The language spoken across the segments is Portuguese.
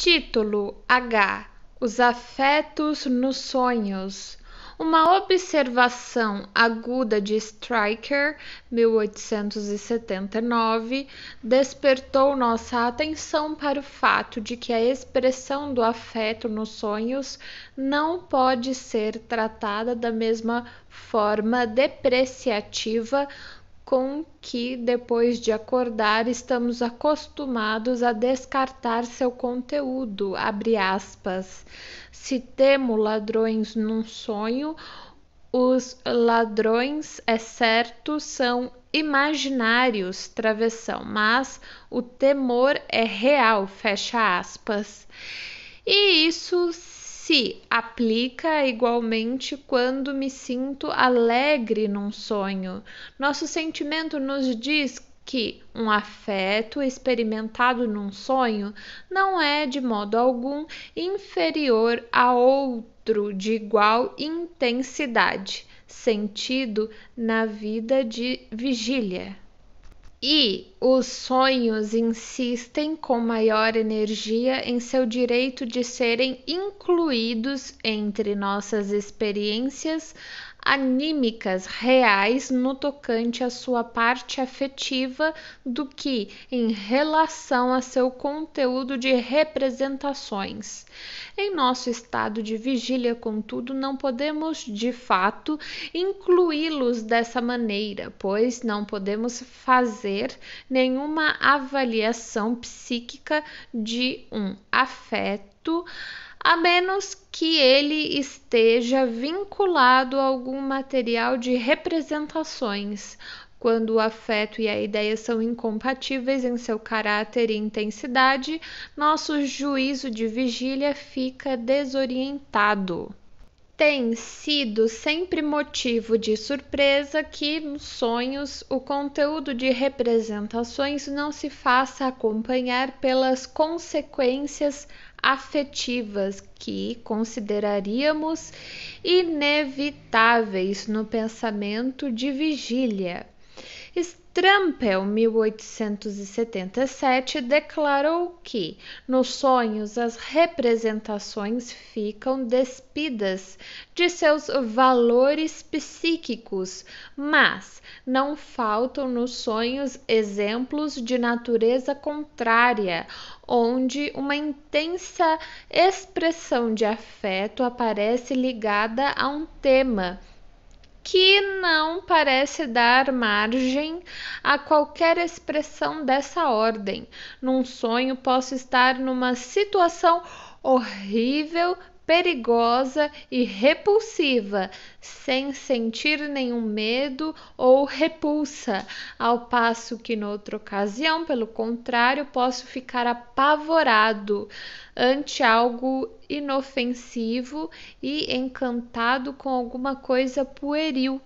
Título H. Os afetos nos sonhos. Uma observação aguda de Stryker, 1879, despertou nossa atenção para o fato de que a expressão do afeto nos sonhos não pode ser tratada da mesma forma depreciativa com que, depois de acordar, estamos acostumados a descartar seu conteúdo. Abre aspas. Se temo ladrões num sonho, os ladrões, é certo, são imaginários, travessão, mas o temor é real, fecha aspas. E isso se aplica igualmente quando me sinto alegre num sonho. Nosso sentimento nos diz que um afeto experimentado num sonho não é de modo algum inferior a outro de igual intensidade, sentido na vida de vigília e os sonhos insistem com maior energia em seu direito de serem incluídos entre nossas experiências anímicas reais no tocante à sua parte afetiva do que em relação a seu conteúdo de representações. Em nosso estado de vigília, contudo, não podemos de fato incluí-los dessa maneira, pois não podemos fazer nenhuma avaliação psíquica de um afeto a menos que ele esteja vinculado a algum material de representações, quando o afeto e a ideia são incompatíveis em seu caráter e intensidade, nosso juízo de vigília fica desorientado. Tem sido sempre motivo de surpresa que, nos sonhos, o conteúdo de representações não se faça acompanhar pelas consequências afetivas que consideraríamos inevitáveis no pensamento de vigília. Strampel, 1877, declarou que nos sonhos as representações ficam despidas de seus valores psíquicos, mas não faltam nos sonhos exemplos de natureza contrária, onde uma intensa expressão de afeto aparece ligada a um tema que não parece dar margem a qualquer expressão dessa ordem. Num sonho posso estar numa situação horrível perigosa e repulsiva, sem sentir nenhum medo ou repulsa, ao passo que, noutra ocasião, pelo contrário, posso ficar apavorado ante algo inofensivo e encantado com alguma coisa pueril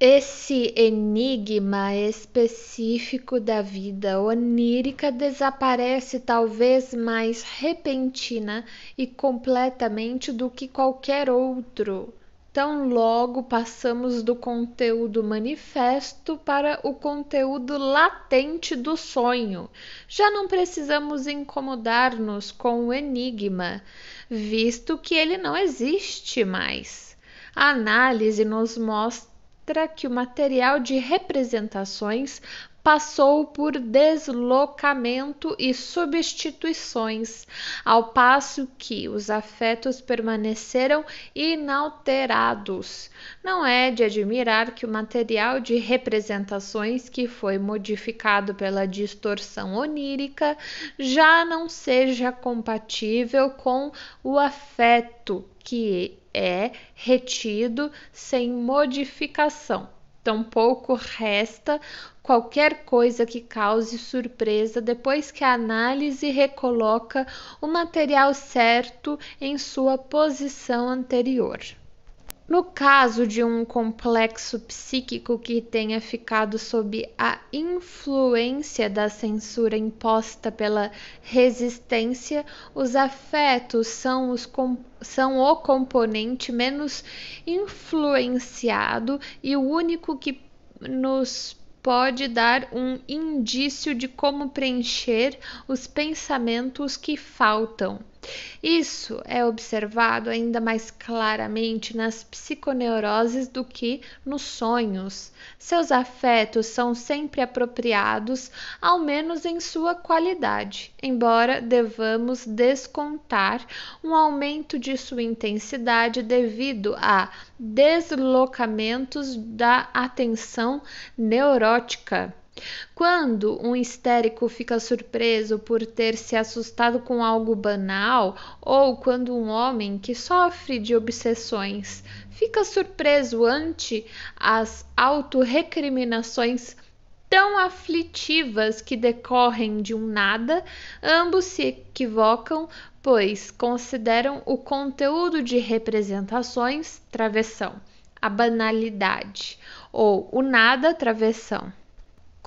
esse enigma específico da vida onírica desaparece talvez mais repentina e completamente do que qualquer outro. Tão logo passamos do conteúdo manifesto para o conteúdo latente do sonho. Já não precisamos incomodar-nos com o enigma, visto que ele não existe mais. A análise nos mostra mostra que o material de representações passou por deslocamento e substituições, ao passo que os afetos permaneceram inalterados. Não é de admirar que o material de representações que foi modificado pela distorção onírica já não seja compatível com o afeto que é retido sem modificação. Tampouco resta qualquer coisa que cause surpresa depois que a análise recoloca o material certo em sua posição anterior. No caso de um complexo psíquico que tenha ficado sob a influência da censura imposta pela resistência, os afetos são, os com, são o componente menos influenciado e o único que nos pode dar um indício de como preencher os pensamentos que faltam. Isso é observado ainda mais claramente nas psiconeuroses do que nos sonhos. Seus afetos são sempre apropriados, ao menos em sua qualidade, embora devamos descontar um aumento de sua intensidade devido a deslocamentos da atenção neurótica. Quando um histérico fica surpreso por ter se assustado com algo banal, ou quando um homem que sofre de obsessões fica surpreso ante as autorrecriminações tão aflitivas que decorrem de um nada, ambos se equivocam, pois consideram o conteúdo de representações travessão, a banalidade, ou o nada travessão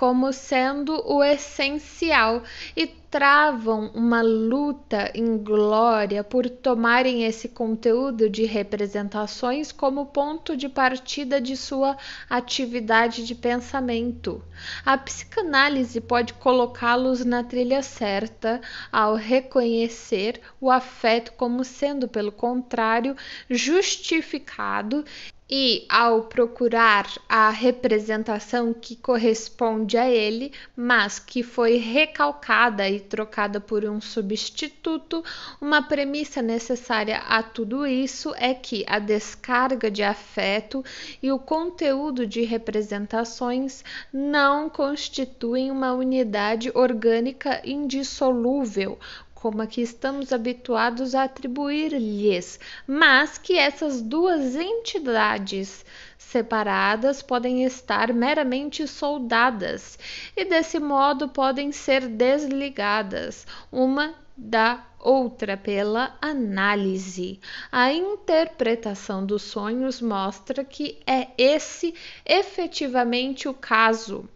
como sendo o essencial e travam uma luta inglória por tomarem esse conteúdo de representações como ponto de partida de sua atividade de pensamento. A psicanálise pode colocá-los na trilha certa ao reconhecer o afeto como sendo, pelo contrário, justificado e, ao procurar a representação que corresponde a ele, mas que foi recalcada e trocada por um substituto, uma premissa necessária a tudo isso é que a descarga de afeto e o conteúdo de representações não constituem uma unidade orgânica indissolúvel, como a que estamos habituados a atribuir-lhes, mas que essas duas entidades separadas podem estar meramente soldadas e desse modo podem ser desligadas uma da outra pela análise. A interpretação dos sonhos mostra que é esse efetivamente o caso.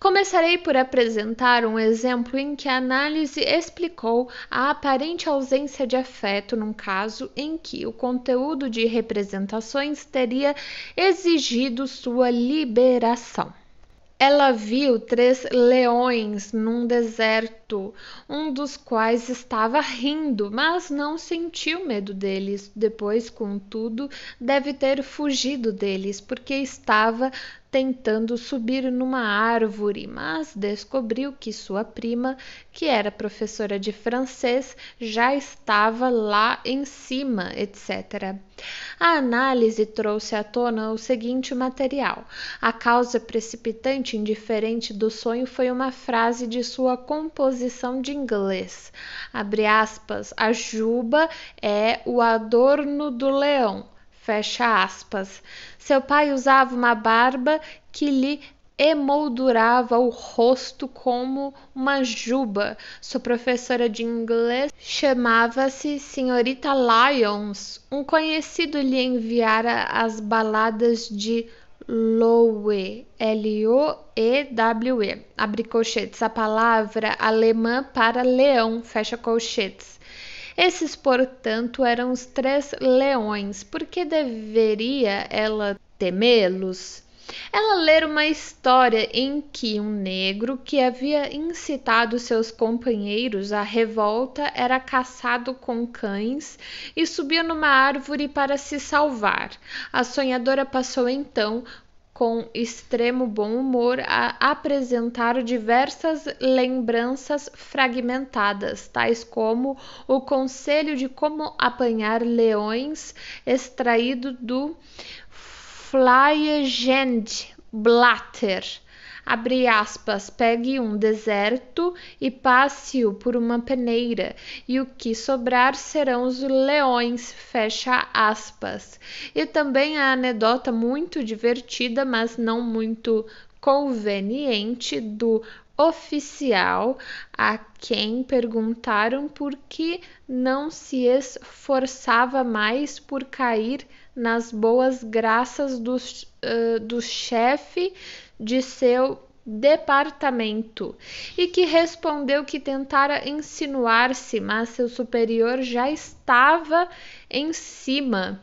Começarei por apresentar um exemplo em que a análise explicou a aparente ausência de afeto num caso em que o conteúdo de representações teria exigido sua liberação. Ela viu três leões num deserto, um dos quais estava rindo, mas não sentiu medo deles. Depois, contudo, deve ter fugido deles, porque estava tentando subir numa árvore, mas descobriu que sua prima, que era professora de francês, já estava lá em cima, etc. A análise trouxe à tona o seguinte material: a causa precipitante indiferente do sonho foi uma frase de sua composição de inglês. Abre aspas, a juba é o adorno do leão. Fecha aspas. Seu pai usava uma barba que lhe emoldurava o rosto como uma juba. Sua professora de inglês chamava-se Senhorita Lyons. Um conhecido lhe enviara as baladas de Lowe, L-O-E-W-E, abre colchetes, a palavra alemã para leão, fecha colchetes. Esses, portanto, eram os três leões. Por que deveria ela temê-los? Ela lera uma história em que um negro que havia incitado seus companheiros à revolta era caçado com cães e subia numa árvore para se salvar. A sonhadora passou então com extremo bom humor a apresentar diversas lembranças fragmentadas, tais como o conselho de como apanhar leões extraído do Flyegend Blatter abre aspas, pegue um deserto e passe-o por uma peneira, e o que sobrar serão os leões, fecha aspas. E também a anedota muito divertida, mas não muito conveniente do oficial a quem perguntaram por que não se esforçava mais por cair nas boas graças do, uh, do chefe de seu departamento e que respondeu que tentara insinuar-se, mas seu superior já estava em cima.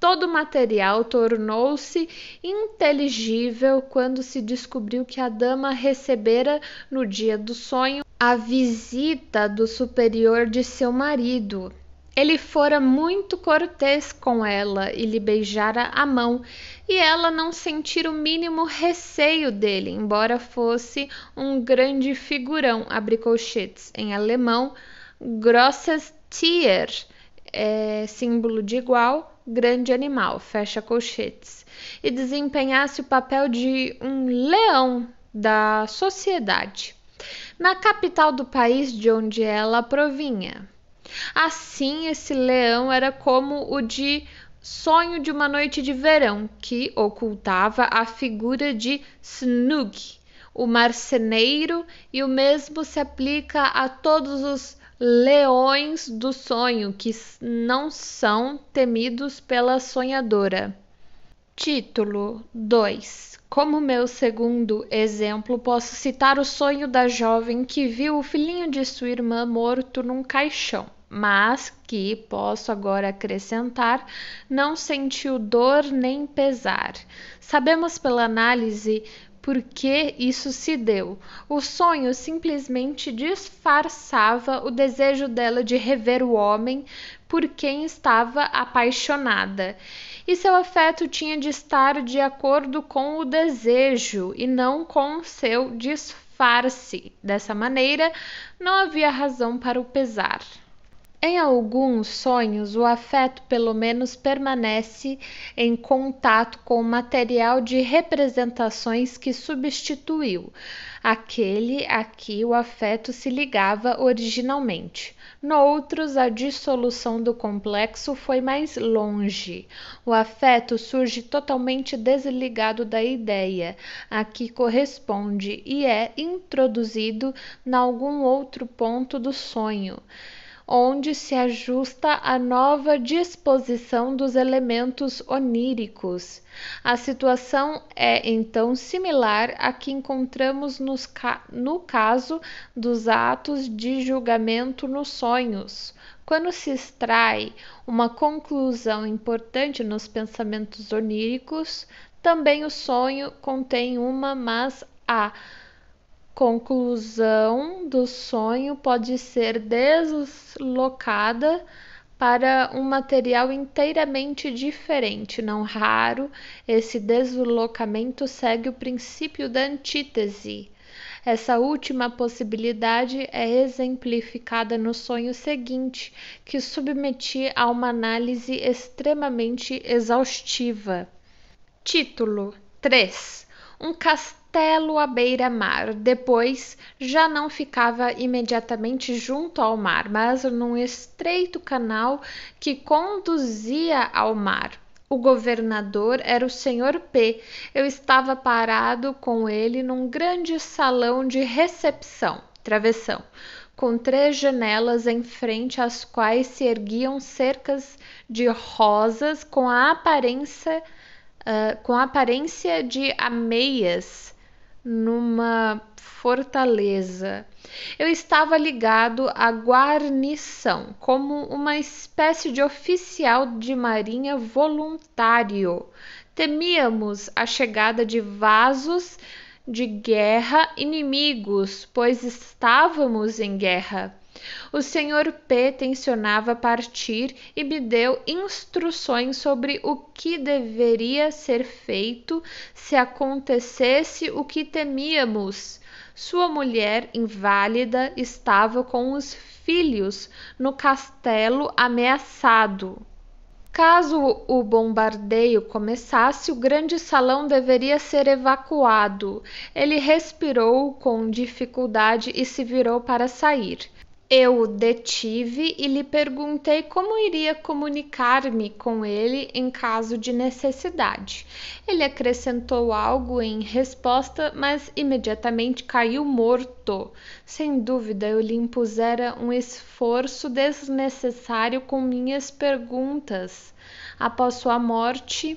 Todo o material tornou-se inteligível quando se descobriu que a dama recebera no dia do sonho a visita do superior de seu marido, ele fora muito cortês com ela e lhe beijara a mão, e ela não sentira o mínimo receio dele, embora fosse um grande figurão, abre em alemão, grosses Tier, é, símbolo de igual, grande animal, fecha colchetes, e desempenhasse o papel de um leão da sociedade na capital do país de onde ela provinha, Assim, esse leão era como o de Sonho de uma Noite de Verão, que ocultava a figura de Snug, o marceneiro, e o mesmo se aplica a todos os leões do sonho que não são temidos pela sonhadora. Título 2 Como meu segundo exemplo, posso citar o sonho da jovem que viu o filhinho de sua irmã morto num caixão mas que posso agora acrescentar, não sentiu dor nem pesar. Sabemos pela análise por que isso se deu. O sonho simplesmente disfarçava o desejo dela de rever o homem por quem estava apaixonada. E seu afeto tinha de estar de acordo com o desejo e não com seu disfarce. Dessa maneira, não havia razão para o pesar. Em alguns sonhos, o afeto pelo menos permanece em contato com o material de representações que substituiu, aquele a que o afeto se ligava originalmente. Noutros, a dissolução do complexo foi mais longe. O afeto surge totalmente desligado da ideia a que corresponde e é introduzido em algum outro ponto do sonho onde se ajusta a nova disposição dos elementos oníricos. A situação é então similar à que encontramos nos, no caso dos atos de julgamento nos sonhos. Quando se extrai uma conclusão importante nos pensamentos oníricos, também o sonho contém uma, mas a conclusão do sonho pode ser deslocada para um material inteiramente diferente. Não raro, esse deslocamento segue o princípio da antítese. Essa última possibilidade é exemplificada no sonho seguinte, que submeti a uma análise extremamente exaustiva. Título 3. Um castelo castelo à beira-mar. Depois, já não ficava imediatamente junto ao mar, mas num estreito canal que conduzia ao mar. O governador era o senhor P. Eu estava parado com ele num grande salão de recepção, travessão, com três janelas em frente às quais se erguiam cercas de rosas com a aparência Uh, com a aparência de ameias numa fortaleza. Eu estava ligado à guarnição, como uma espécie de oficial de marinha voluntário. Temíamos a chegada de vasos de guerra inimigos, pois estávamos em guerra. O senhor P tencionava partir e me deu instruções sobre o que deveria ser feito se acontecesse o que temíamos. Sua mulher, inválida, estava com os filhos no castelo ameaçado. Caso o bombardeio começasse, o grande salão deveria ser evacuado. Ele respirou com dificuldade e se virou para sair. Eu o detive e lhe perguntei como iria comunicar-me com ele em caso de necessidade. Ele acrescentou algo em resposta, mas imediatamente caiu morto. Sem dúvida, eu lhe impusera um esforço desnecessário com minhas perguntas. Após sua morte,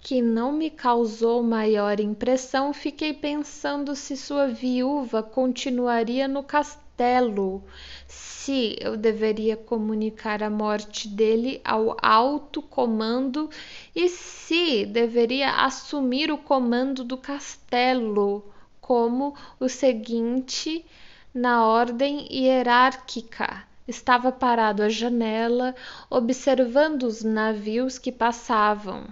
que não me causou maior impressão, fiquei pensando se sua viúva continuaria no castelo Castelo se eu deveria comunicar a morte dele ao alto comando e se deveria assumir o comando do castelo, como o seguinte na ordem hierárquica. Estava parado à janela, observando os navios que passavam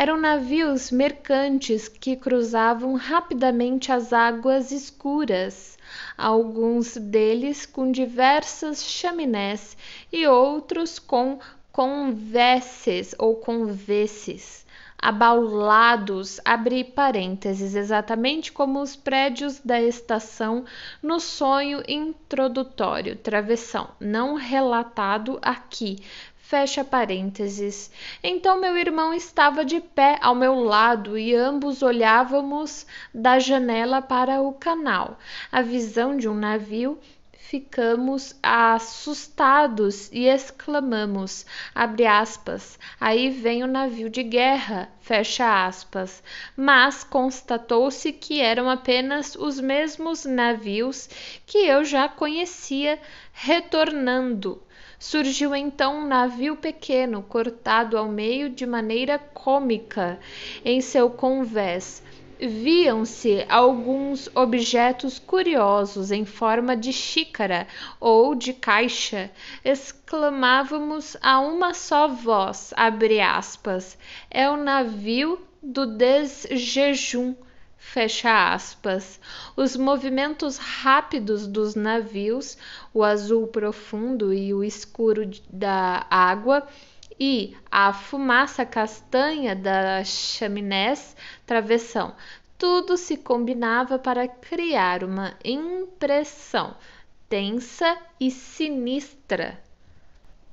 eram navios mercantes que cruzavam rapidamente as águas escuras, alguns deles com diversas chaminés e outros com convesses ou convesses, abaulados, Abri parênteses, exatamente como os prédios da estação no sonho introdutório, travessão, não relatado aqui, Fecha parênteses. Então meu irmão estava de pé ao meu lado e ambos olhávamos da janela para o canal. A visão de um navio ficamos assustados e exclamamos, abre aspas, aí vem o navio de guerra, fecha aspas. Mas constatou-se que eram apenas os mesmos navios que eu já conhecia retornando Surgiu então um navio pequeno, cortado ao meio de maneira cômica em seu convés. Viam-se alguns objetos curiosos em forma de xícara ou de caixa. Exclamávamos a uma só voz, abre aspas, é o navio do desjejum fecha aspas. Os movimentos rápidos dos navios, o azul profundo e o escuro da água, e a fumaça castanha das chaminés travessão. Tudo se combinava para criar uma impressão tensa e sinistra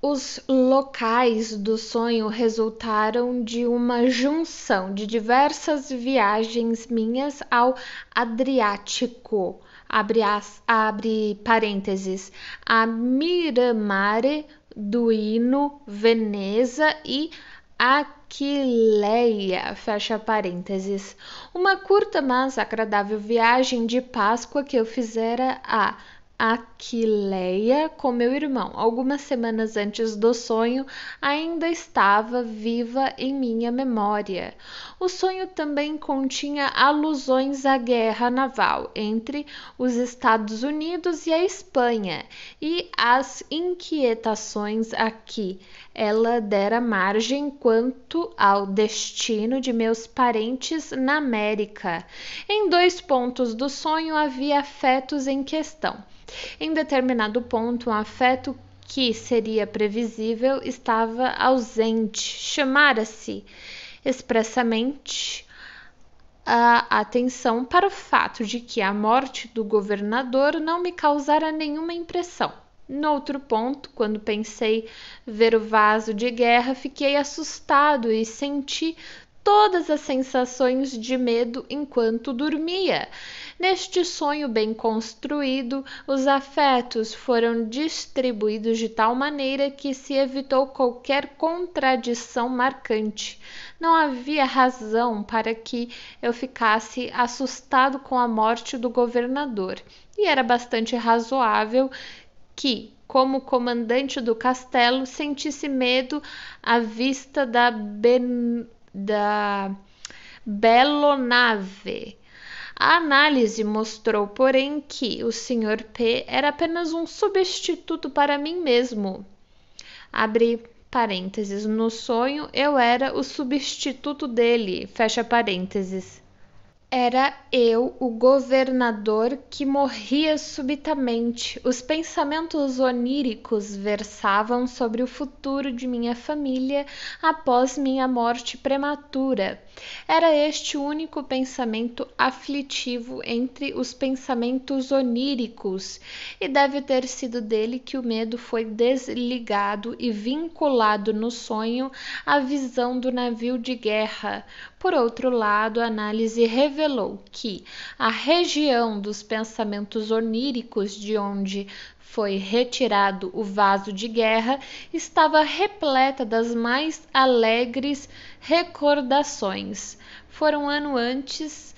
os locais do sonho resultaram de uma junção de diversas viagens minhas ao Adriático, abre, as, abre parênteses, a Miramare, Duino, Veneza e Aquileia, fecha parênteses. Uma curta, mas agradável viagem de Páscoa que eu fizera a Aquileia com meu irmão. Algumas semanas antes do sonho, ainda estava viva em minha memória. O sonho também continha alusões à guerra naval entre os Estados Unidos e a Espanha e às inquietações aqui ela dera margem quanto ao destino de meus parentes na América. Em dois pontos do sonho havia afetos em questão. Em determinado ponto, um afeto que seria previsível estava ausente. Chamara-se expressamente a atenção para o fato de que a morte do governador não me causara nenhuma impressão. Noutro ponto, quando pensei ver o vaso de guerra, fiquei assustado e senti todas as sensações de medo enquanto dormia. Neste sonho bem construído, os afetos foram distribuídos de tal maneira que se evitou qualquer contradição marcante. Não havia razão para que eu ficasse assustado com a morte do governador, e era bastante razoável que, como comandante do castelo, sentisse medo à vista da, ben... da Belonave. A análise mostrou, porém, que o Sr. P era apenas um substituto para mim mesmo. Abre parênteses. No sonho, eu era o substituto dele. Fecha parênteses era eu, o governador, que morria subitamente. Os pensamentos oníricos versavam sobre o futuro de minha família após minha morte prematura. Era este o único pensamento aflitivo entre os pensamentos oníricos, e deve ter sido dele que o medo foi desligado e vinculado no sonho à visão do navio de guerra. Por outro lado, a análise revelou que a região dos pensamentos oníricos de onde foi retirado o vaso de guerra, estava repleta das mais alegres recordações. Foram um ano antes.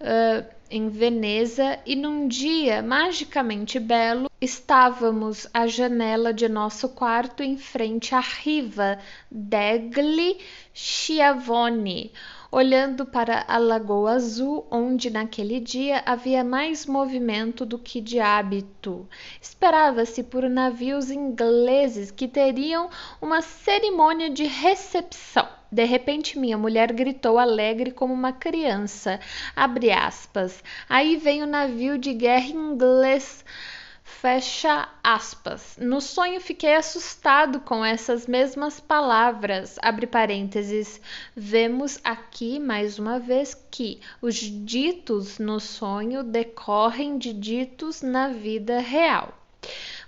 Uh, em Veneza e num dia magicamente belo estávamos à janela de nosso quarto em frente à Riva degli Schiavone, olhando para a Lagoa Azul, onde naquele dia havia mais movimento do que de hábito. Esperava-se por navios ingleses que teriam uma cerimônia de recepção. De repente, minha mulher gritou alegre como uma criança. Abre aspas. Aí vem o navio de guerra inglês. Fecha aspas. No sonho fiquei assustado com essas mesmas palavras. Abre parênteses. Vemos aqui mais uma vez que os ditos no sonho decorrem de ditos na vida real.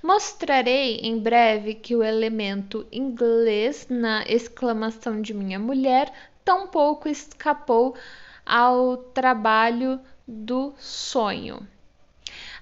Mostrarei em breve que o elemento inglês na exclamação de minha mulher tampouco escapou ao trabalho do sonho.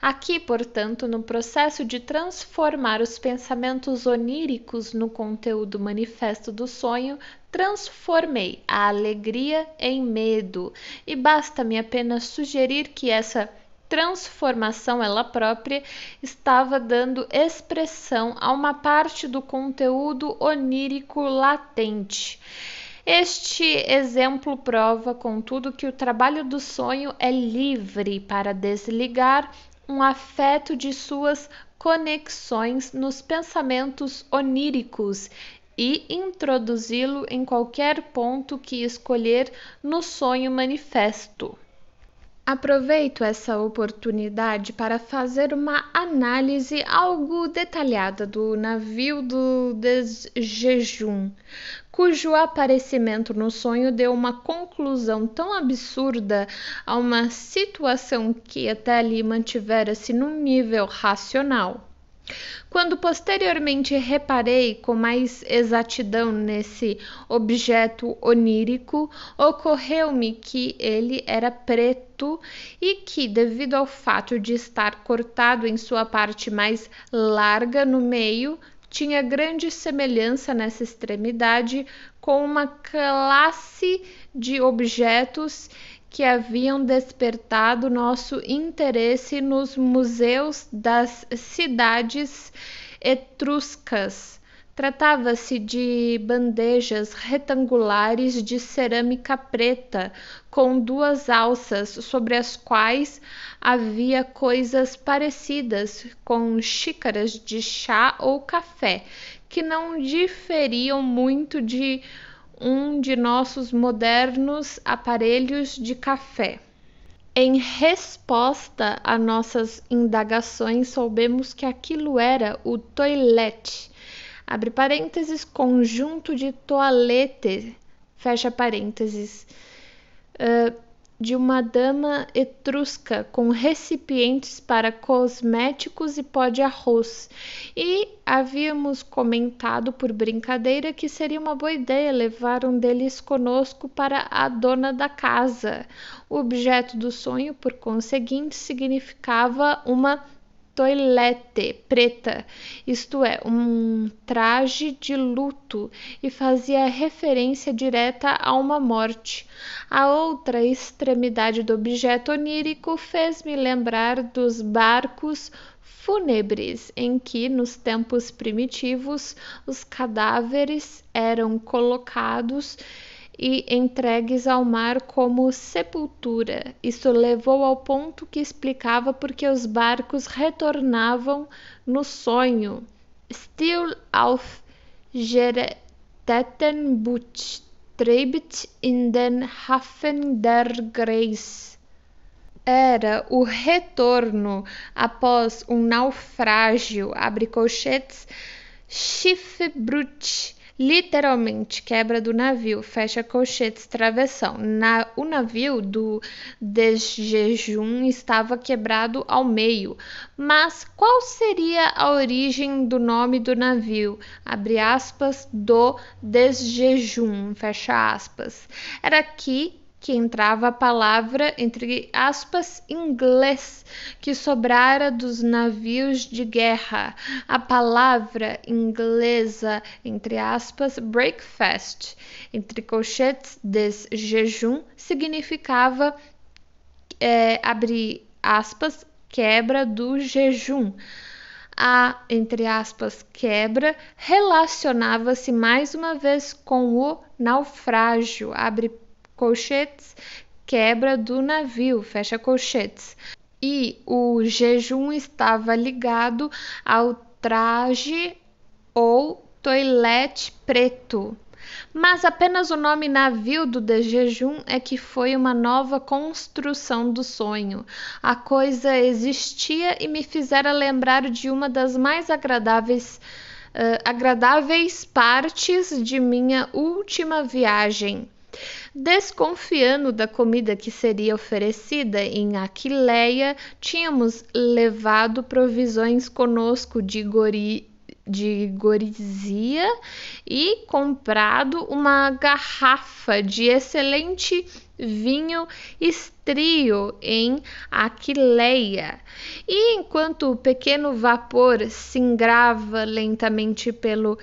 Aqui, portanto, no processo de transformar os pensamentos oníricos no conteúdo manifesto do sonho, transformei a alegria em medo, e basta-me apenas sugerir que essa transformação ela própria estava dando expressão a uma parte do conteúdo onírico latente. Este exemplo prova, contudo, que o trabalho do sonho é livre para desligar um afeto de suas conexões nos pensamentos oníricos e introduzi-lo em qualquer ponto que escolher no sonho manifesto. Aproveito essa oportunidade para fazer uma análise algo detalhada do navio do desjejum, cujo aparecimento no sonho deu uma conclusão tão absurda a uma situação que até ali mantivera-se num nível racional. Quando posteriormente reparei com mais exatidão nesse objeto onírico, ocorreu-me que ele era preto e que, devido ao fato de estar cortado em sua parte mais larga no meio, tinha grande semelhança nessa extremidade com uma classe de objetos que haviam despertado nosso interesse nos museus das cidades etruscas Tratava-se de bandejas retangulares de cerâmica preta, com duas alças sobre as quais havia coisas parecidas com xícaras de chá ou café, que não diferiam muito de um de nossos modernos aparelhos de café. Em resposta a nossas indagações, soubemos que aquilo era o toilette abre parênteses, conjunto de toalete fecha parênteses, uh, de uma dama etrusca com recipientes para cosméticos e pó de arroz. E havíamos comentado por brincadeira que seria uma boa ideia levar um deles conosco para a dona da casa. O objeto do sonho, por conseguinte, significava uma toilette preta, isto é, um traje de luto, e fazia referência direta a uma morte. A outra extremidade do objeto onírico fez-me lembrar dos barcos fúnebres em que, nos tempos primitivos, os cadáveres eram colocados e entregues ao mar como sepultura. Isso levou ao ponto que explicava porque os barcos retornavam no sonho. Still auf Geretettenbucht treibt in den Hafen der Grace. Era o retorno após um naufrágio, abre colchetes, Schiffbruch, literalmente quebra do navio, fecha colchetes, travessão. Na, o navio do desjejum estava quebrado ao meio. Mas qual seria a origem do nome do navio? Abre aspas, do desjejum, fecha aspas. Era que que entrava a palavra, entre aspas, inglês, que sobrara dos navios de guerra. A palavra inglesa, entre aspas, breakfast, entre colchetes des jejum, significava, é, abrir aspas, quebra do jejum a, entre aspas, quebra relacionava-se mais uma vez com o naufrágio, abre colchetes, quebra do navio, fecha colchetes. E o jejum estava ligado ao traje ou toilette preto. Mas apenas o nome navio do de jejum é que foi uma nova construção do sonho. A coisa existia e me fizera lembrar de uma das mais agradáveis uh, agradáveis partes de minha última viagem. Desconfiando da comida que seria oferecida em Aquileia, tínhamos levado provisões conosco de gori de gorizia e comprado uma garrafa de excelente vinho estrio em Aquileia. E enquanto o pequeno vapor singrava lentamente pelo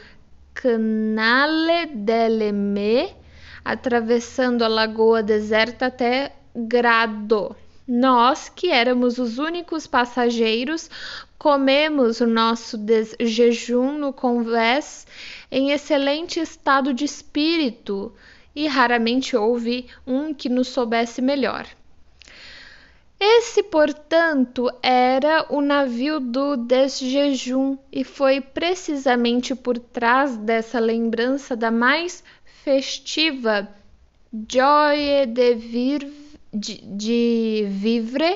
Canale delle Me, atravessando a lagoa deserta até Grado. Nós, que éramos os únicos passageiros, comemos o nosso jejum no convés em excelente estado de espírito e raramente houve um que nos soubesse melhor. Esse, portanto, era o navio do desjejum, e foi precisamente por trás dessa lembrança da mais festiva joie de, vir, de, de vivre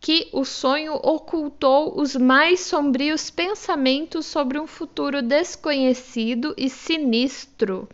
que o sonho ocultou os mais sombrios pensamentos sobre um futuro desconhecido e sinistro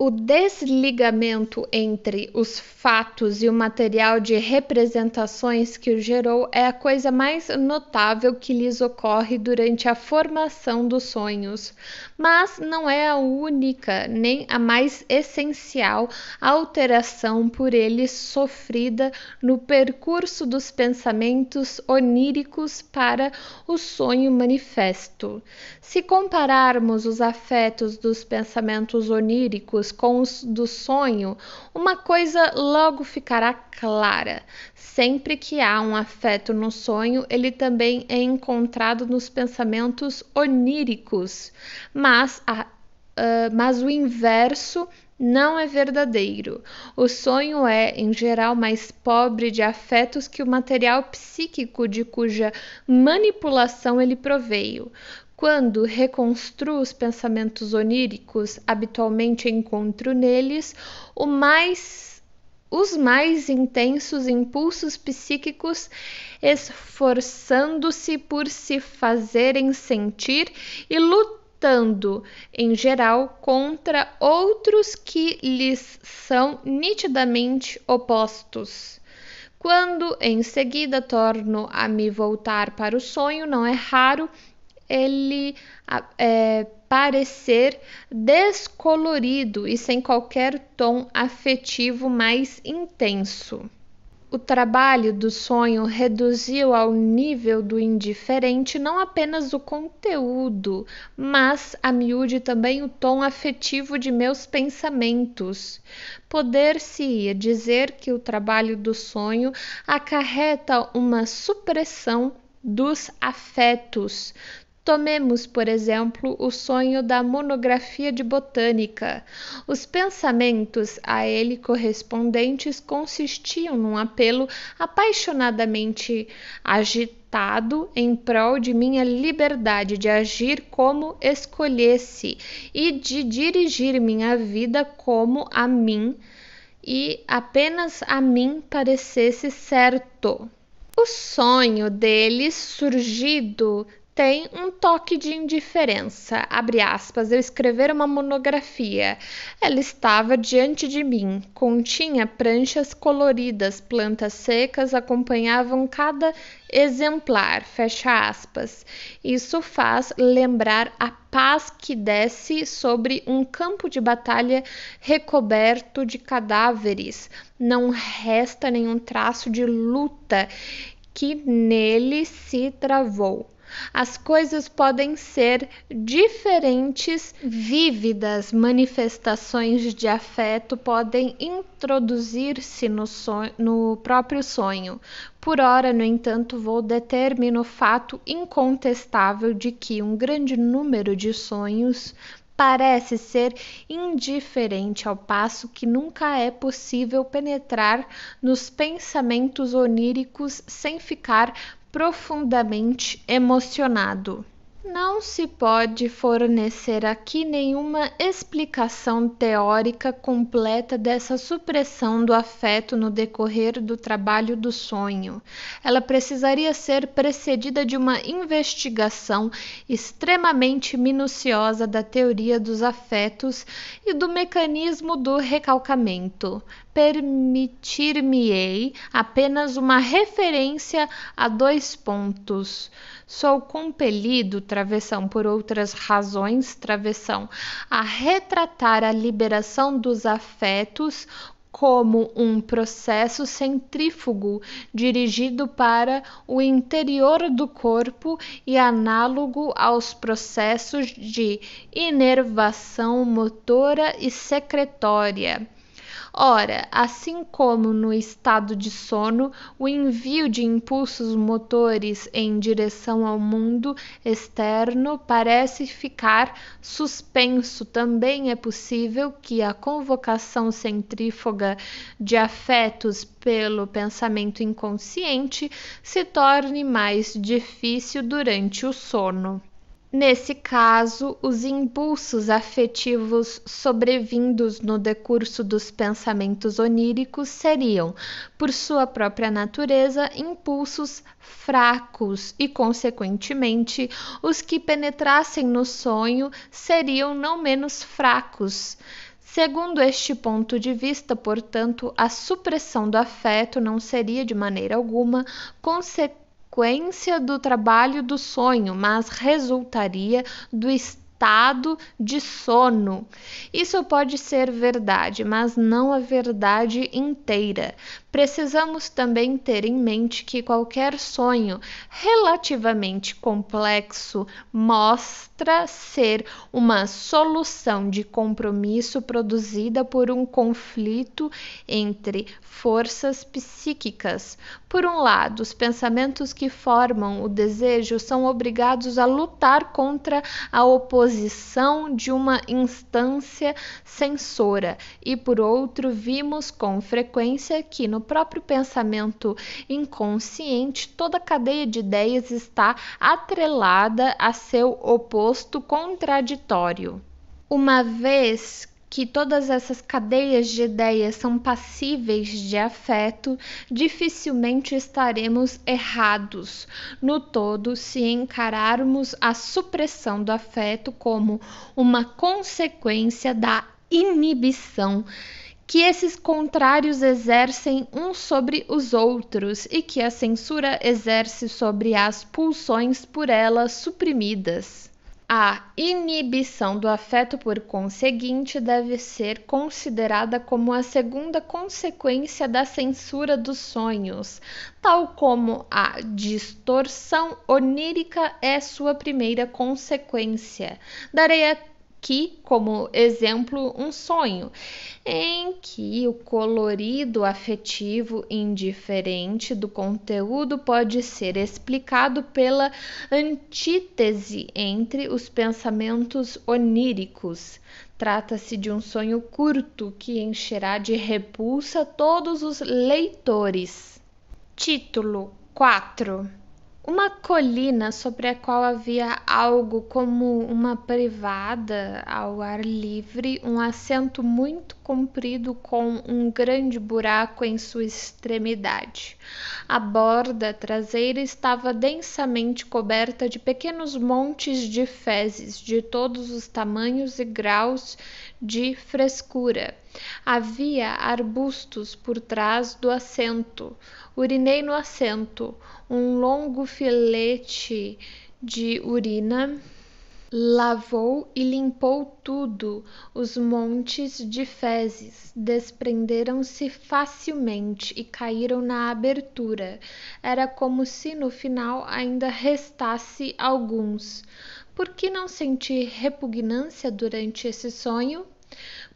o desligamento entre os fatos e o material de representações que o gerou é a coisa mais notável que lhes ocorre durante a formação dos sonhos, mas não é a única nem a mais essencial alteração por eles sofrida no percurso dos pensamentos oníricos para o sonho manifesto. Se compararmos os afetos dos pensamentos oníricos sonhos com os do sonho, uma coisa logo ficará clara. Sempre que há um afeto no sonho, ele também é encontrado nos pensamentos oníricos, mas, a, uh, mas o inverso não é verdadeiro. O sonho é, em geral, mais pobre de afetos que o material psíquico de cuja manipulação ele proveio quando reconstruo os pensamentos oníricos, habitualmente encontro neles mais, os mais intensos impulsos psíquicos, esforçando-se por se fazerem sentir e lutando, em geral, contra outros que lhes são nitidamente opostos. Quando em seguida torno a me voltar para o sonho, não é raro ele é, parecer descolorido e sem qualquer tom afetivo mais intenso. O trabalho do sonho reduziu ao nível do indiferente não apenas o conteúdo, mas a miúde também o tom afetivo de meus pensamentos. Poder-se-ia dizer que o trabalho do sonho acarreta uma supressão dos afetos, Tomemos, por exemplo, o sonho da monografia de botânica. Os pensamentos a ele correspondentes consistiam num apelo apaixonadamente agitado em prol de minha liberdade de agir como escolhesse e de dirigir minha vida como a mim e apenas a mim parecesse certo. O sonho deles surgido tem um toque de indiferença. Abre aspas, eu escrever uma monografia. Ela estava diante de mim, continha pranchas coloridas, plantas secas acompanhavam cada exemplar. Fecha aspas. Isso faz lembrar a paz que desce sobre um campo de batalha recoberto de cadáveres. Não resta nenhum traço de luta que nele se travou. As coisas podem ser diferentes, vívidas manifestações de afeto podem introduzir-se no, no próprio sonho. Por ora, no entanto, vou determinar o fato incontestável de que um grande número de sonhos parece ser indiferente ao passo que nunca é possível penetrar nos pensamentos oníricos sem ficar profundamente emocionado não se pode fornecer aqui nenhuma explicação teórica completa dessa supressão do afeto no decorrer do trabalho do sonho. Ela precisaria ser precedida de uma investigação extremamente minuciosa da teoria dos afetos e do mecanismo do recalcamento. Permitir-me-ei apenas uma referência a dois pontos sou compelido, travessão, por outras razões, travessão, a retratar a liberação dos afetos como um processo centrífugo dirigido para o interior do corpo e análogo aos processos de inervação motora e secretória. Ora, assim como no estado de sono, o envio de impulsos motores em direção ao mundo externo parece ficar suspenso, também é possível que a convocação centrífuga de afetos pelo pensamento inconsciente se torne mais difícil durante o sono. Nesse caso, os impulsos afetivos sobrevindos no decurso dos pensamentos oníricos seriam, por sua própria natureza, impulsos fracos e, consequentemente, os que penetrassem no sonho seriam não menos fracos. Segundo este ponto de vista, portanto, a supressão do afeto não seria de maneira alguma consequência consequência do trabalho do sonho, mas resultaria do estado de sono. Isso pode ser verdade, mas não a verdade inteira, Precisamos também ter em mente que qualquer sonho relativamente complexo mostra ser uma solução de compromisso produzida por um conflito entre forças psíquicas. Por um lado, os pensamentos que formam o desejo são obrigados a lutar contra a oposição de uma instância censora, e por outro, vimos com frequência que no no próprio pensamento inconsciente, toda cadeia de ideias está atrelada a seu oposto contraditório. Uma vez que todas essas cadeias de ideias são passíveis de afeto, dificilmente estaremos errados no todo se encararmos a supressão do afeto como uma consequência da inibição que esses contrários exercem uns sobre os outros e que a censura exerce sobre as pulsões por ela suprimidas. A inibição do afeto, por conseguinte, deve ser considerada como a segunda consequência da censura dos sonhos, tal como a distorção onírica é sua primeira consequência. Darei que, como exemplo, um sonho, em que o colorido afetivo indiferente do conteúdo pode ser explicado pela antítese entre os pensamentos oníricos. Trata-se de um sonho curto que encherá de repulsa todos os leitores. Título 4 uma colina sobre a qual havia algo como uma privada ao ar livre, um assento muito comprido com um grande buraco em sua extremidade. A borda traseira estava densamente coberta de pequenos montes de fezes de todos os tamanhos e graus de frescura Havia arbustos por trás do assento. Urinei no assento. Um longo filete de urina lavou e limpou tudo. Os montes de fezes desprenderam-se facilmente e caíram na abertura. Era como se no final ainda restasse alguns. Por que não senti repugnância durante esse sonho?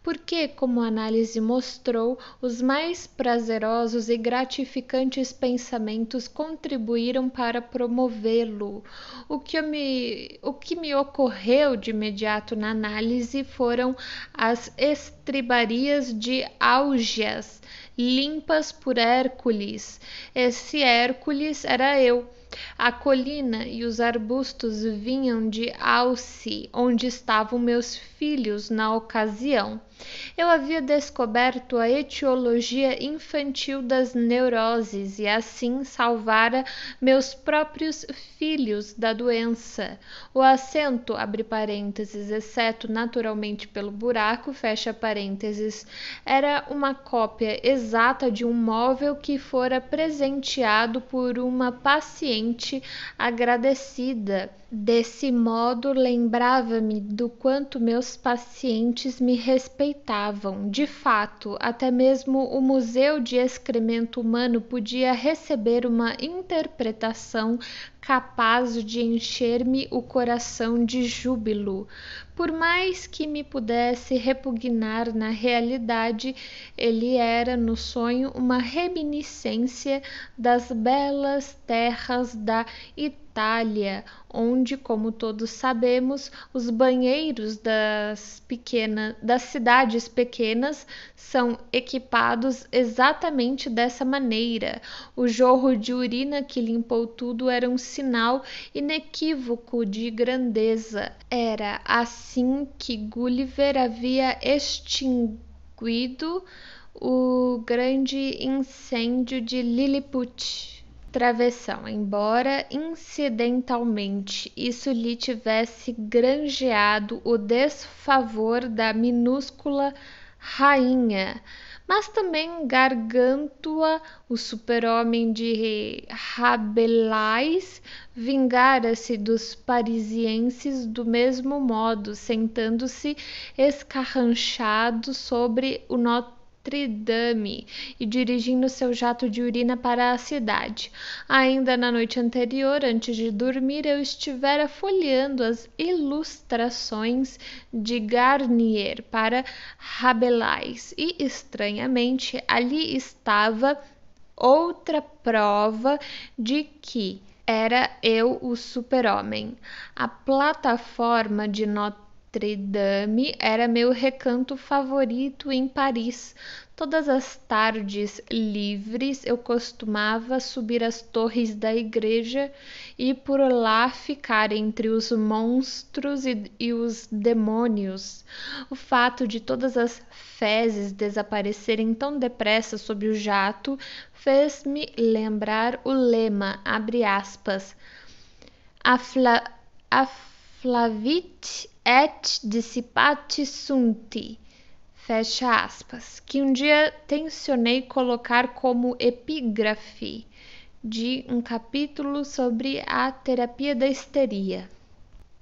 porque, como a análise mostrou, os mais prazerosos e gratificantes pensamentos contribuíram para promovê-lo. O que, me, o que me ocorreu de imediato na análise foram as estribarias de Augeas, limpas por Hércules. Esse Hércules era eu a colina e os arbustos vinham de Alce, onde estavam meus filhos na ocasião. Eu havia descoberto a etiologia infantil das neuroses e assim salvara meus próprios filhos da doença. O acento, abre parênteses, exceto naturalmente pelo buraco, fecha parênteses, era uma cópia exata de um móvel que fora presenteado por uma paciente agradecida Desse modo, lembrava-me do quanto meus pacientes me respeitavam. De fato, até mesmo o Museu de Excremento Humano podia receber uma interpretação capaz de encher-me o coração de júbilo. Por mais que me pudesse repugnar na realidade, ele era no sonho uma reminiscência das belas terras da Itália Itália, onde, como todos sabemos, os banheiros das, pequenas das cidades pequenas são equipados exatamente dessa maneira. O jorro de urina que limpou tudo era um sinal inequívoco de grandeza. Era assim que Gulliver havia extinguido o grande incêndio de Lilliput travessão, embora incidentalmente isso lhe tivesse granjeado o desfavor da minúscula rainha, mas também Gargantua, o super-homem de Rabelais, vingara-se dos parisienses do mesmo modo, sentando-se escarranchado sobre o nosso Tridame e dirigindo seu jato de urina para a cidade. Ainda na noite anterior, antes de dormir, eu estivera folheando as ilustrações de Garnier para Rabelais e, estranhamente, ali estava outra prova de que era eu o super-homem. A plataforma de Notre Notre Dame era meu recanto favorito em Paris. Todas as tardes livres eu costumava subir as torres da igreja e por lá ficar entre os monstros e, e os demônios. O fato de todas as fezes desaparecerem tão depressa sob o jato fez-me lembrar o lema, abre aspas, a, fla, a et dissipati sunti, fecha aspas, que um dia tensionei colocar como epígrafe de um capítulo sobre a terapia da histeria.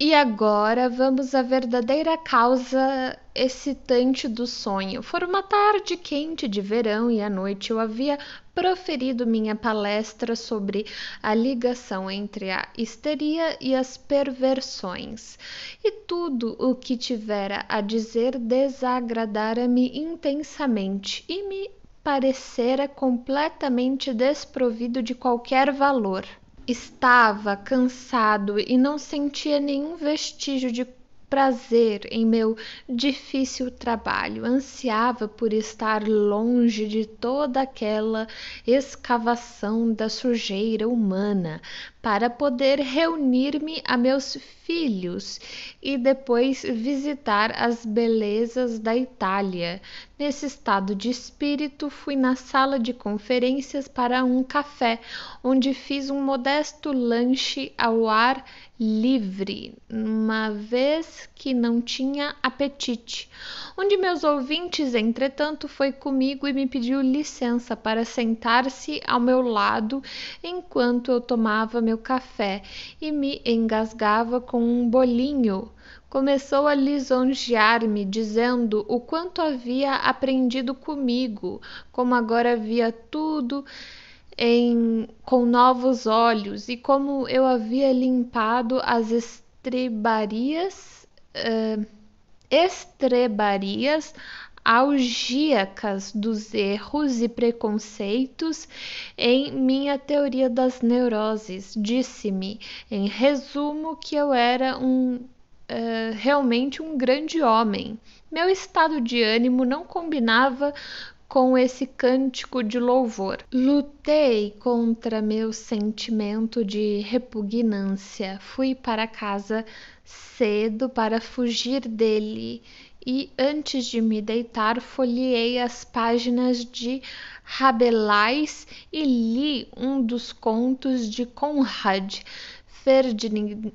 E agora vamos à verdadeira causa excitante do sonho. Foi uma tarde quente de verão e à noite eu havia proferido minha palestra sobre a ligação entre a histeria e as perversões. E tudo o que tivera a dizer desagradara-me intensamente e me parecera completamente desprovido de qualquer valor. Estava cansado e não sentia nenhum vestígio de prazer em meu difícil trabalho. Ansiava por estar longe de toda aquela escavação da sujeira humana, para poder reunir-me a meus filhos e depois visitar as belezas da Itália. Nesse estado de espírito, fui na sala de conferências para um café, onde fiz um modesto lanche ao ar livre, uma vez que não tinha apetite. Um de meus ouvintes, entretanto, foi comigo e me pediu licença para sentar-se ao meu lado enquanto eu tomava meu meu café e me engasgava com um bolinho. Começou a lisonjear-me, dizendo o quanto havia aprendido comigo, como agora via tudo em, com novos olhos e como eu havia limpado as estrebarias. Uh, estrebarias algíacas dos erros e preconceitos em minha teoria das neuroses. Disse-me, em resumo, que eu era um uh, realmente um grande homem. Meu estado de ânimo não combinava com esse cântico de louvor. Lutei contra meu sentimento de repugnância. Fui para casa cedo para fugir dele e, antes de me deitar, folheei as páginas de Rabelais e li um dos contos de Conrad Ferdinand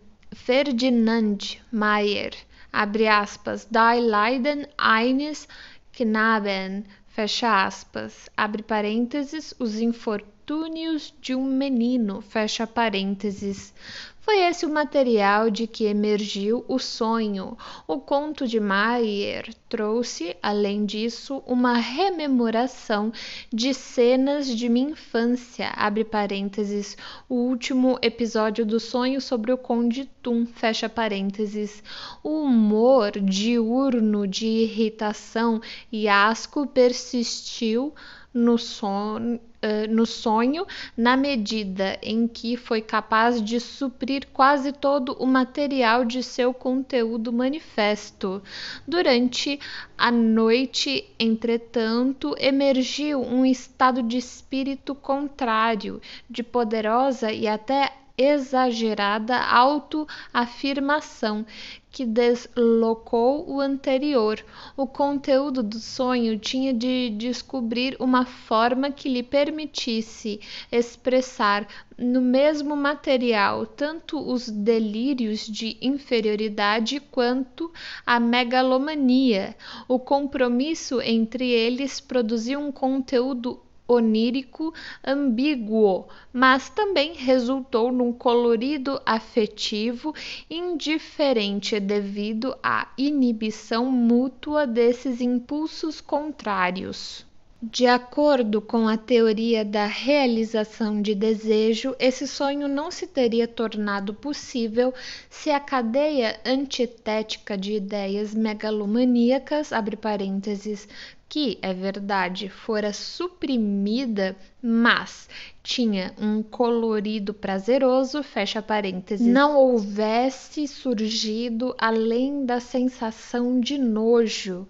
Mayer, abre aspas, Die Leiden eines Knaben, fecha aspas, abre parênteses, os infortúnios Infortúnios de um Menino, fecha parênteses. Foi esse o material de que emergiu o sonho. O conto de Maier trouxe, além disso, uma rememoração de cenas de minha infância, abre parênteses, o último episódio do sonho sobre o Conde Tum, fecha parênteses. O humor diurno de irritação e asco persistiu no sono, eh, no sonho, na medida em que foi capaz de suprir quase todo o material de seu conteúdo manifesto. Durante a noite, entretanto, emergiu um estado de espírito contrário, de poderosa e até exagerada autoafirmação que deslocou o anterior. O conteúdo do sonho tinha de descobrir uma forma que lhe permitisse expressar no mesmo material tanto os delírios de inferioridade quanto a megalomania. O compromisso entre eles produziu um conteúdo onírico ambíguo, mas também resultou num colorido afetivo indiferente devido à inibição mútua desses impulsos contrários. De acordo com a teoria da realização de desejo, esse sonho não se teria tornado possível se a cadeia antitética de ideias megalomaníacas, abre parênteses, que é verdade, fora suprimida mas tinha um colorido prazeroso, fecha parênteses, hum. não houvesse surgido além da sensação de nojo,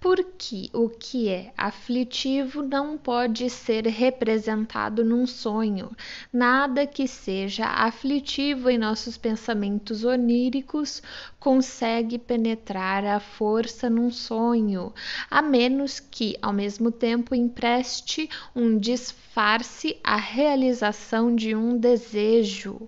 porque o que é aflitivo não pode ser representado num sonho. Nada que seja aflitivo em nossos pensamentos oníricos consegue penetrar a força num sonho, a menos que, ao mesmo tempo, empreste um disfarce antecipar-se a realização de um desejo.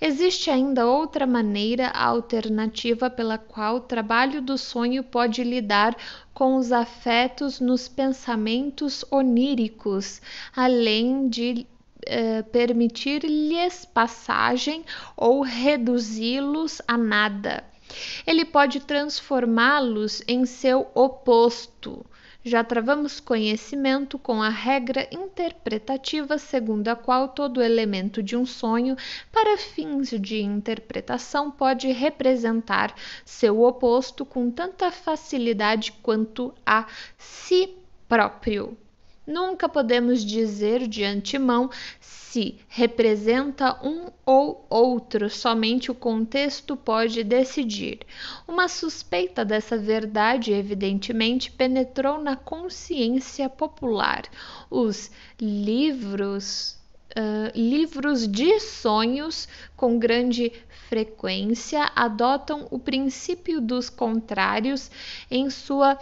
Existe ainda outra maneira alternativa pela qual o trabalho do sonho pode lidar com os afetos nos pensamentos oníricos, além de eh, permitir-lhes passagem ou reduzi-los a nada. Ele pode transformá-los em seu oposto, já travamos conhecimento com a regra interpretativa segundo a qual todo elemento de um sonho, para fins de interpretação, pode representar seu oposto com tanta facilidade quanto a si próprio nunca podemos dizer de antemão se representa um ou outro, somente o contexto pode decidir. Uma suspeita dessa verdade, evidentemente, penetrou na consciência popular. Os livros. Uh, livros de sonhos com grande frequência adotam o princípio dos contrários em sua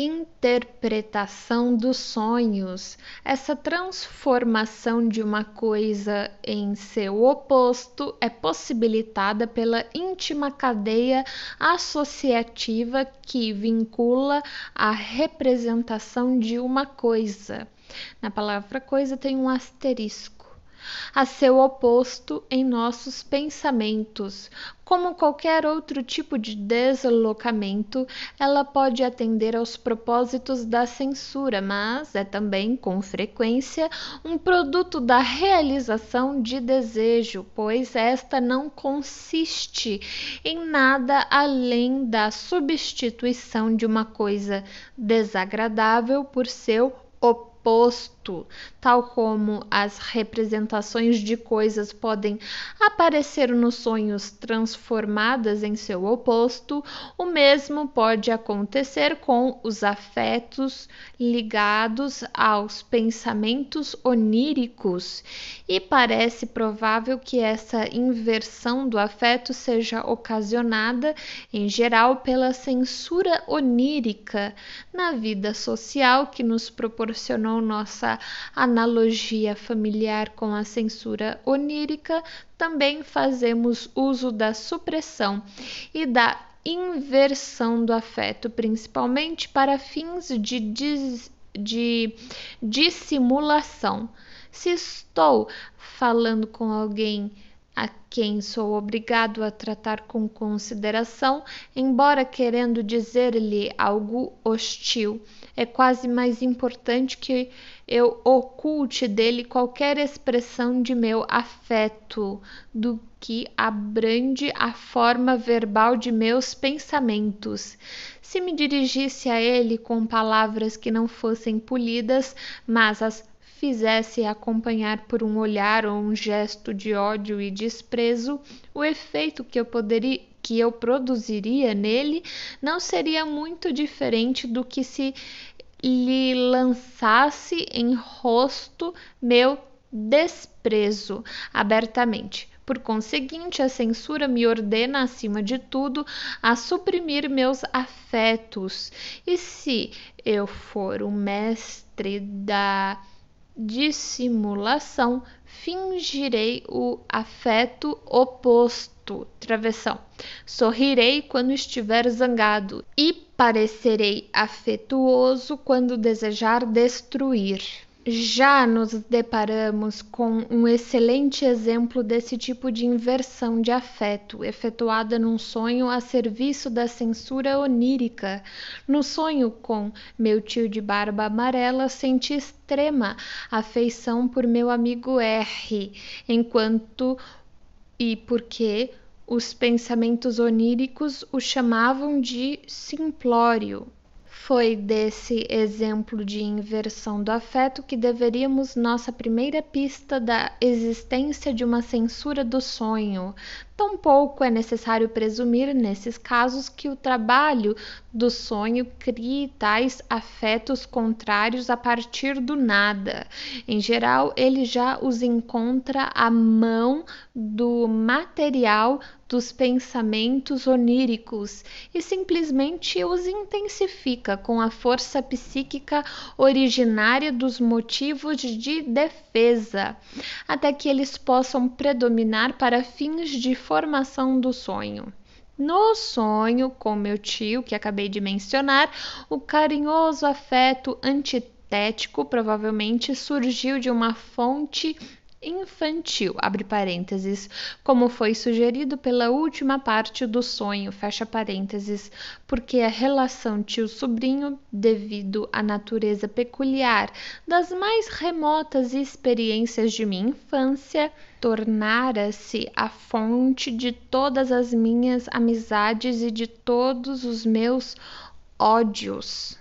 interpretação dos sonhos, essa transformação de uma coisa em seu oposto é possibilitada pela íntima cadeia associativa que vincula a representação de uma coisa. Na palavra coisa tem um asterisco a seu oposto em nossos pensamentos. Como qualquer outro tipo de deslocamento, ela pode atender aos propósitos da censura, mas é também, com frequência, um produto da realização de desejo, pois esta não consiste em nada além da substituição de uma coisa desagradável por seu oposto tal como as representações de coisas podem aparecer nos sonhos transformadas em seu oposto, o mesmo pode acontecer com os afetos ligados aos pensamentos oníricos, e parece provável que essa inversão do afeto seja ocasionada, em geral, pela censura onírica na vida social que nos proporcionou nossa analogia familiar com a censura onírica, também fazemos uso da supressão e da inversão do afeto, principalmente para fins de, dis, de dissimulação. Se estou falando com alguém a quem sou obrigado a tratar com consideração, embora querendo dizer-lhe algo hostil, é quase mais importante que eu oculte dele qualquer expressão de meu afeto, do que abrande a forma verbal de meus pensamentos. Se me dirigisse a ele com palavras que não fossem polidas, mas as fizesse acompanhar por um olhar ou um gesto de ódio e desprezo, o efeito que eu poderia que eu produziria nele não seria muito diferente do que se lhe lançasse em rosto meu desprezo abertamente. Por conseguinte, a censura me ordena, acima de tudo, a suprimir meus afetos. E se eu for o mestre da dissimulação, fingirei o afeto oposto Travessão. Sorrirei quando estiver zangado e parecerei afetuoso quando desejar destruir. Já nos deparamos com um excelente exemplo desse tipo de inversão de afeto, efetuada num sonho a serviço da censura onírica. No sonho com meu tio de barba amarela, senti extrema afeição por meu amigo R, enquanto e porque os pensamentos oníricos o chamavam de simplório foi desse exemplo de inversão do afeto que deveríamos nossa primeira pista da existência de uma censura do sonho. Tampouco é necessário presumir, nesses casos, que o trabalho do sonho crie tais afetos contrários a partir do nada. Em geral, ele já os encontra à mão do material dos pensamentos oníricos e simplesmente os intensifica com a força psíquica originária dos motivos de defesa, até que eles possam predominar para fins de formação do sonho. No sonho com meu tio, que acabei de mencionar, o carinhoso afeto antitético provavelmente surgiu de uma fonte infantil, abre parênteses, como foi sugerido pela última parte do sonho, fecha parênteses, porque a relação tio-sobrinho, devido à natureza peculiar das mais remotas experiências de minha infância, tornara-se a fonte de todas as minhas amizades e de todos os meus ódios.